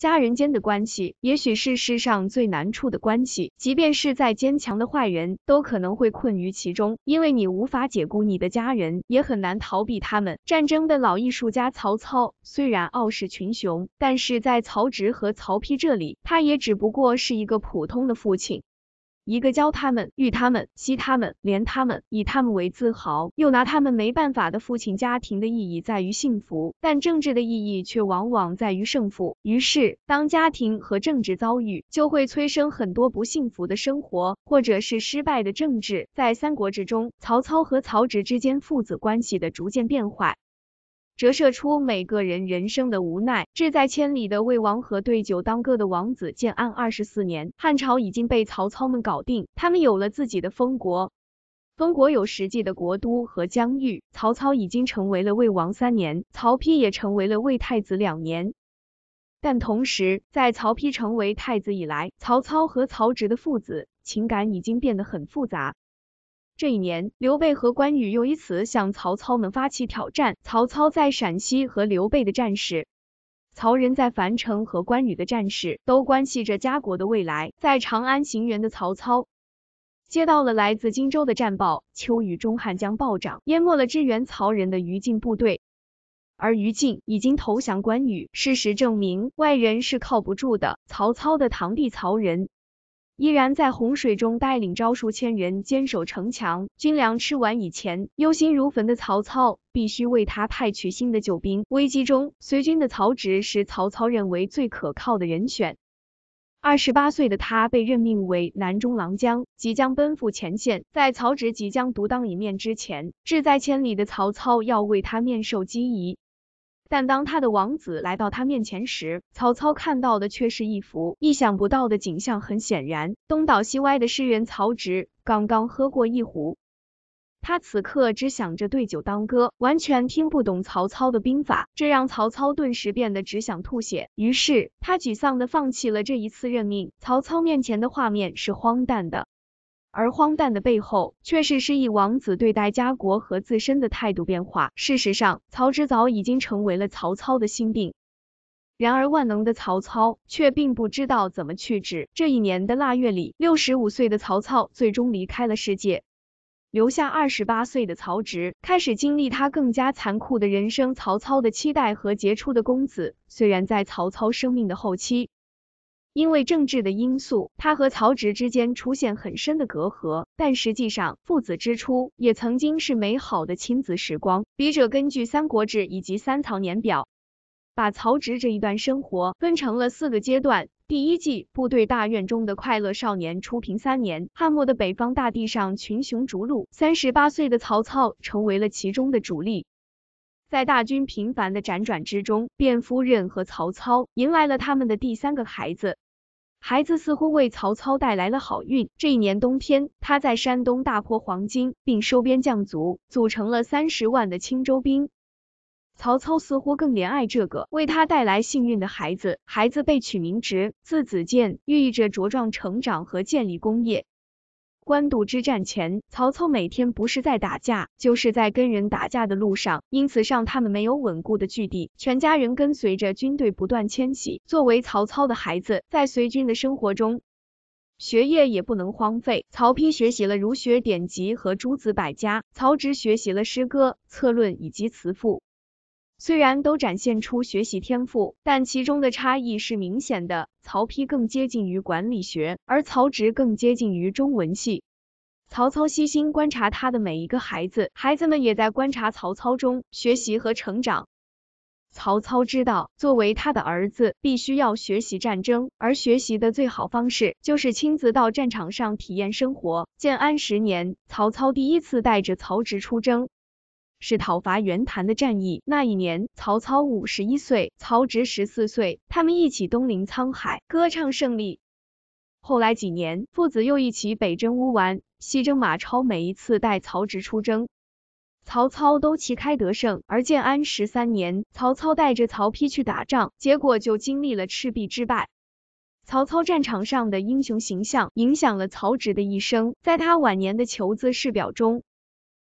家人间的关系，也许是世上最难处的关系。即便是再坚强的坏人，都可能会困于其中，因为你无法解雇你的家人，也很难逃避他们。战争的老艺术家曹操，虽然傲视群雄，但是在曹植和曹丕这里，他也只不过是一个普通的父亲。一个教他们、育他们、惜他们、怜他们，以他们为自豪，又拿他们没办法的父亲家庭的意义在于幸福，但政治的意义却往往在于胜负。于是，当家庭和政治遭遇，就会催生很多不幸福的生活，或者是失败的政治。在三国之中，曹操和曹植之间父子关系的逐渐变坏。折射出每个人人生的无奈。志在千里的魏王和对酒当歌的王子。建安二十四年，汉朝已经被曹操们搞定，他们有了自己的封国，封国有实际的国都和疆域。曹操已经成为了魏王三年，曹丕也成为了魏太子两年。但同时，在曹丕成为太子以来，曹操和曹植的父子情感已经变得很复杂。这一年，刘备和关羽又一次向曹操们发起挑战。曹操在陕西和刘备的战事，曹仁在樊城和关羽的战事，都关系着家国的未来。在长安行辕的曹操，接到了来自荆州的战报：秋雨中汉江暴涨，淹没了支援曹仁的于禁部队，而于禁已经投降关羽。事实证明，外人是靠不住的。曹操的堂弟曹仁。依然在洪水中带领着数千人坚守城墙，军粮吃完以前，忧心如焚的曹操必须为他派去新的救兵。危机中，随军的曹植是曹操认为最可靠的人选。二十八岁的他被任命为南中郎将，即将奔赴前线。在曹植即将独当一面之前，志在千里的曹操要为他面授机宜。但当他的王子来到他面前时，曹操看到的却是一幅意想不到的景象。很显然，东倒西歪的诗人曹植刚刚喝过一壶，他此刻只想着对酒当歌，完全听不懂曹操的兵法，这让曹操顿时变得只想吐血。于是，他沮丧的放弃了这一次任命。曹操面前的画面是荒诞的。而荒诞的背后，却是失意王子对待家国和自身的态度变化。事实上，曹植早已经成为了曹操的心病。然而，万能的曹操却并不知道怎么去治。这一年的腊月里，六十五岁的曹操最终离开了世界，留下二十八岁的曹植，开始经历他更加残酷的人生。曹操的期待和杰出的公子，虽然在曹操生命的后期。因为政治的因素，他和曹植之间出现很深的隔阂，但实际上父子之初也曾经是美好的亲子时光。笔者根据《三国志》以及《三曹年表》，把曹植这一段生活分成了四个阶段：第一季，部队大院中的快乐少年。初平三年，汉末的北方大地上群雄逐鹿，三十八岁的曹操成为了其中的主力。在大军频繁的辗转之中，卞夫人和曹操迎来了他们的第三个孩子。孩子似乎为曹操带来了好运。这一年冬天，他在山东大破黄巾，并收编降卒，组成了三十万的青州兵。曹操似乎更怜爱这个为他带来幸运的孩子。孩子被取名直，字子建，寓意着茁壮成长和建立功业。官渡之战前，曹操每天不是在打架，就是在跟人打架的路上，因此上他们没有稳固的据地，全家人跟随着军队不断迁徙。作为曹操的孩子，在随军的生活中，学业也不能荒废。曹丕学习了儒学典籍和诸子百家，曹植学习了诗歌、策论以及辞赋。虽然都展现出学习天赋，但其中的差异是明显的。曹丕更接近于管理学，而曹植更接近于中文系。曹操悉心观察他的每一个孩子，孩子们也在观察曹操中学习和成长。曹操知道，作为他的儿子，必须要学习战争，而学习的最好方式就是亲自到战场上体验生活。建安十年，曹操第一次带着曹植出征。是讨伐袁谭的战役。那一年，曹操五十一岁，曹植十四岁，他们一起东临沧海，歌唱胜利。后来几年，父子又一起北征乌丸，西征马超。每一次带曹植出征，曹操都旗开得胜。而建安十三年，曹操带着曹丕去打仗，结果就经历了赤壁之败。曹操战场上的英雄形象，影响了曹植的一生。在他晚年的《求子事表》中。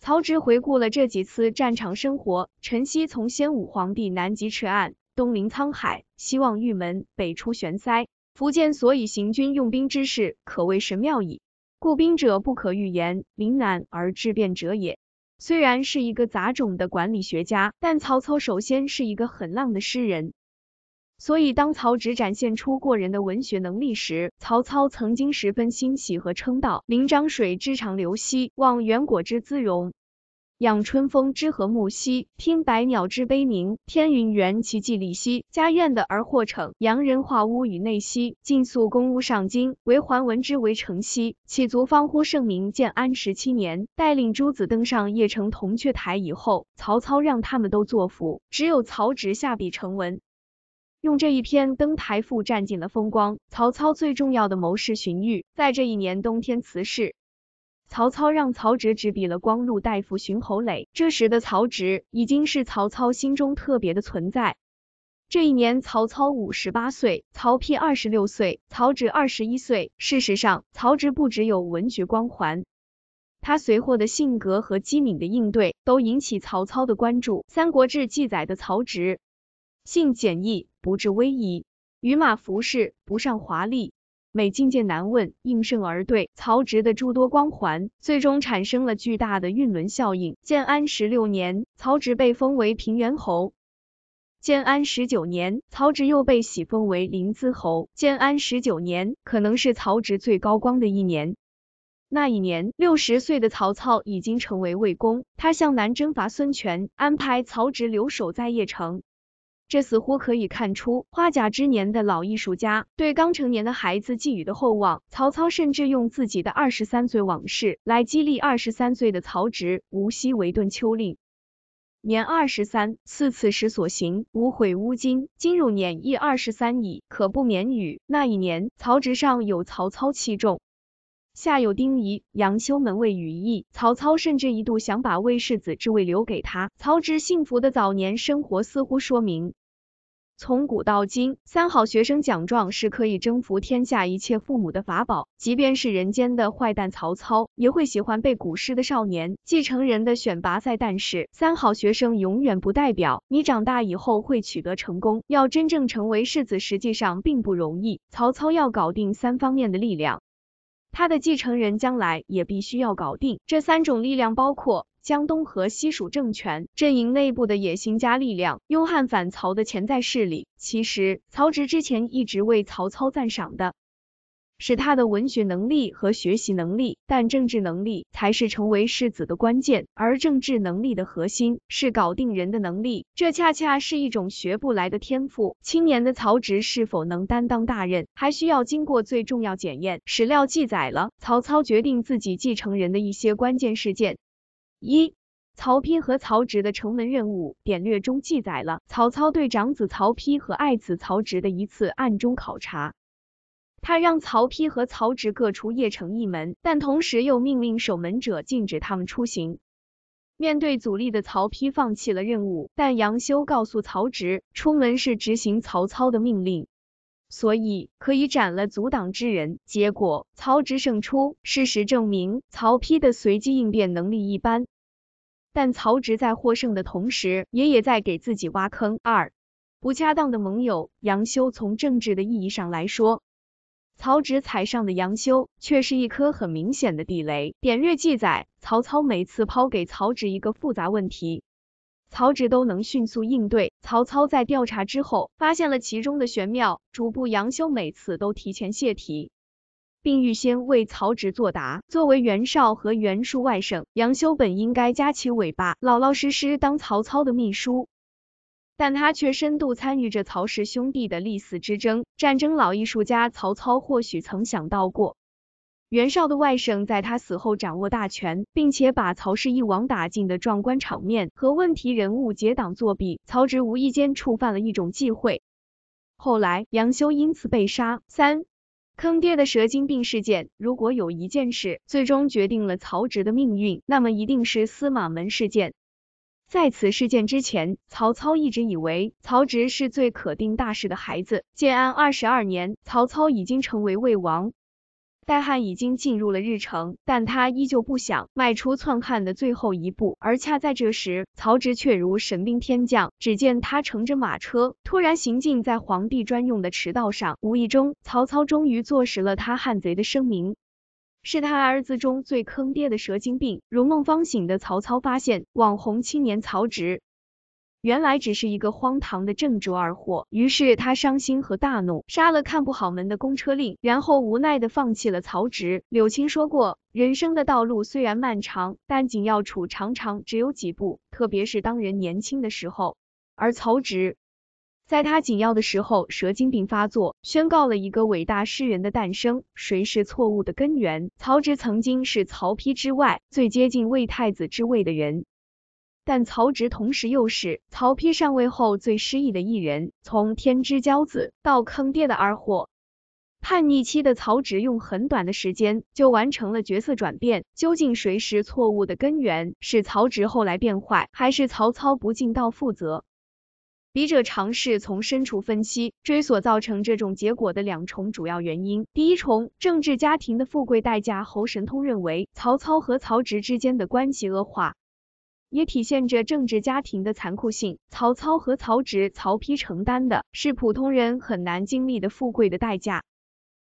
曹植回顾了这几次战场生活，晨曦从先武皇帝南极赤岸，东临沧海，西望玉门，北出悬塞，福建所以行军用兵之事，可谓神妙矣。故兵者不可预言，临难而致变者也。虽然是一个杂种的管理学家，但曹操首先是一个很浪的诗人。所以，当曹植展现出过人的文学能力时，曹操曾经十分欣喜和称道：“临漳水之长流兮，望远果之姿容；仰春风之和睦兮，听百鸟之悲鸣。天云原其迹里兮，家苑的而获逞。洋人化屋宇内兮，尽素公屋上京。惟还文之为成兮，启足方乎圣明？”建安十七年，带领诸子登上邺城铜雀台以后，曹操让他们都作赋，只有曹植下笔成文。用这一篇《登台赋》占尽了风光。曹操最重要的谋士荀彧在这一年冬天辞世，曹操让曹植执笔了《光禄大夫荀侯磊，这时的曹植已经是曹操心中特别的存在。这一年，曹操五十八岁，曹丕二十六岁，曹植二十一岁。事实上，曹植不只有文学光环，他随和的性格和机敏的应对都引起曹操的关注。《三国志》记载的曹植，性简易。不至威仪，与马服饰不尚华丽，每进见难问，应声而对。曹植的诸多光环，最终产生了巨大的运轮效应。建安十六年，曹植被封为平原侯；建安十九年，曹植又被喜封为临淄侯。建安十九年，可能是曹植最高光的一年。那一年，六十岁的曹操已经成为魏公，他向南征伐孙权，安排曹植留守在邺城。这似乎可以看出，花甲之年的老艺术家对刚成年的孩子寄予的厚望。曹操甚至用自己的二十三岁往事来激励二十三岁的曹植：“无锡为顿丘令，年二十三，四此时所行，无悔乌今。今入年亦二十三矣，可不免语。那一年，曹植上有曹操器重，下有丁仪、杨修门卫羽翼，曹操甚至一度想把魏世子之位留给他。曹植幸福的早年生活似乎说明。从古到今，三好学生奖状是可以征服天下一切父母的法宝。即便是人间的坏蛋曹操，也会喜欢背古诗的少年。继承人的选拔赛，但是三好学生永远不代表你长大以后会取得成功。要真正成为世子，实际上并不容易。曹操要搞定三方面的力量，他的继承人将来也必须要搞定。这三种力量包括。江东和西蜀政权阵营内部的野心家力量，拥汉反曹的潜在势力。其实，曹植之前一直为曹操赞赏的是他的文学能力和学习能力，但政治能力才是成为世子的关键。而政治能力的核心是搞定人的能力，这恰恰是一种学不来的天赋。青年的曹植是否能担当大任，还需要经过最重要检验。史料记载了曹操决定自己继承人的一些关键事件。一、曹丕和曹植的城门任务，典略中记载了曹操对长子曹丕和爱子曹植的一次暗中考察。他让曹丕和曹植各出邺城一门，但同时又命令守门者禁止他们出行。面对阻力的曹丕放弃了任务，但杨修告诉曹植，出门是执行曹操的命令。所以可以斩了阻挡之人，结果曹植胜出。事实证明，曹丕的随机应变能力一般，但曹植在获胜的同时，也也在给自己挖坑。二，不恰当的盟友。杨修从政治的意义上来说，曹植踩上的杨修，却是一颗很明显的地雷。典略记载，曹操每次抛给曹植一个复杂问题。曹植都能迅速应对。曹操在调查之后，发现了其中的玄妙。逐步杨修每次都提前泄题，并预先为曹植作答。作为袁绍和袁术外甥，杨修本应该夹起尾巴，老老实实当曹操的秘书，但他却深度参与着曹氏兄弟的立嗣之争。战争老艺术家曹操或许曾想到过。袁绍的外甥在他死后掌握大权，并且把曹氏一网打尽的壮观场面和问题人物结党作弊，曹植无意间触犯了一种忌讳。后来杨修因此被杀。三，坑爹的蛇精病事件。如果有一件事最终决定了曹植的命运，那么一定是司马门事件。在此事件之前，曹操一直以为曹植是最可定大事的孩子。建安二十二年，曹操已经成为魏王。代汉已经进入了日程，但他依旧不想迈出篡汉的最后一步。而恰在这时，曹植却如神兵天降，只见他乘着马车，突然行进在皇帝专用的驰道上。无意中，曹操终于坐实了他汉贼的声明。是他儿子中最坑爹的蛇精病。如梦方醒的曹操发现，网红青年曹植。原来只是一个荒唐的正直二货，于是他伤心和大怒，杀了看不好门的公车令，然后无奈的放弃了曹植。柳青说过，人生的道路虽然漫长，但紧要处常常只有几步，特别是当人年轻的时候。而曹植在他紧要的时候，蛇精病发作，宣告了一个伟大诗人的诞生。谁是错误的根源？曹植曾经是曹丕之外最接近魏太子之位的人。但曹植同时又是曹丕上位后最失意的一人，从天之骄子到坑爹的二货。叛逆期的曹植用很短的时间就完成了角色转变。究竟谁是错误的根源，是曹植后来变坏，还是曹操不尽到负责？笔者尝试从深处分析，追索造成这种结果的两重主要原因。第一重，政治家庭的富贵代价。侯神通认为，曹操和曹植之间的关系恶化。也体现着政治家庭的残酷性。曹操和曹植、曹丕承担的是普通人很难经历的富贵的代价。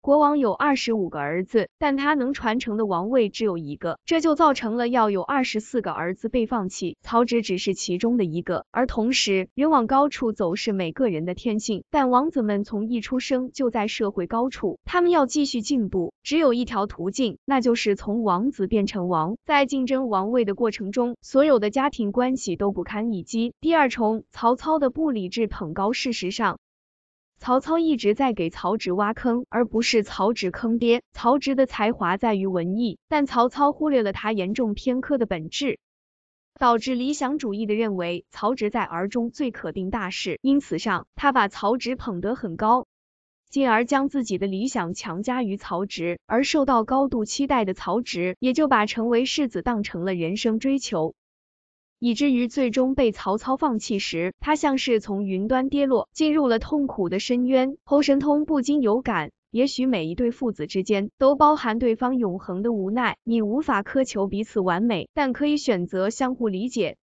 国王有二十五个儿子，但他能传承的王位只有一个，这就造成了要有二十四个儿子被放弃。曹植只是其中的一个。而同时，人往高处走是每个人的天性，但王子们从一出生就在社会高处，他们要继续进步，只有一条途径，那就是从王子变成王。在竞争王位的过程中，所有的家庭关系都不堪一击。第二重，曹操的不理智捧高，事实上。曹操一直在给曹植挖坑，而不是曹植坑爹。曹植的才华在于文艺，但曹操忽略了他严重偏科的本质，导致理想主义的认为曹植在儿中最可定大事。因此上，他把曹植捧得很高，进而将自己的理想强加于曹植，而受到高度期待的曹植也就把成为世子当成了人生追求。以至于最终被曹操放弃时，他像是从云端跌落，进入了痛苦的深渊。侯神通不禁有感：也许每一对父子之间都包含对方永恒的无奈。你无法苛求彼此完美，但可以选择相互理解。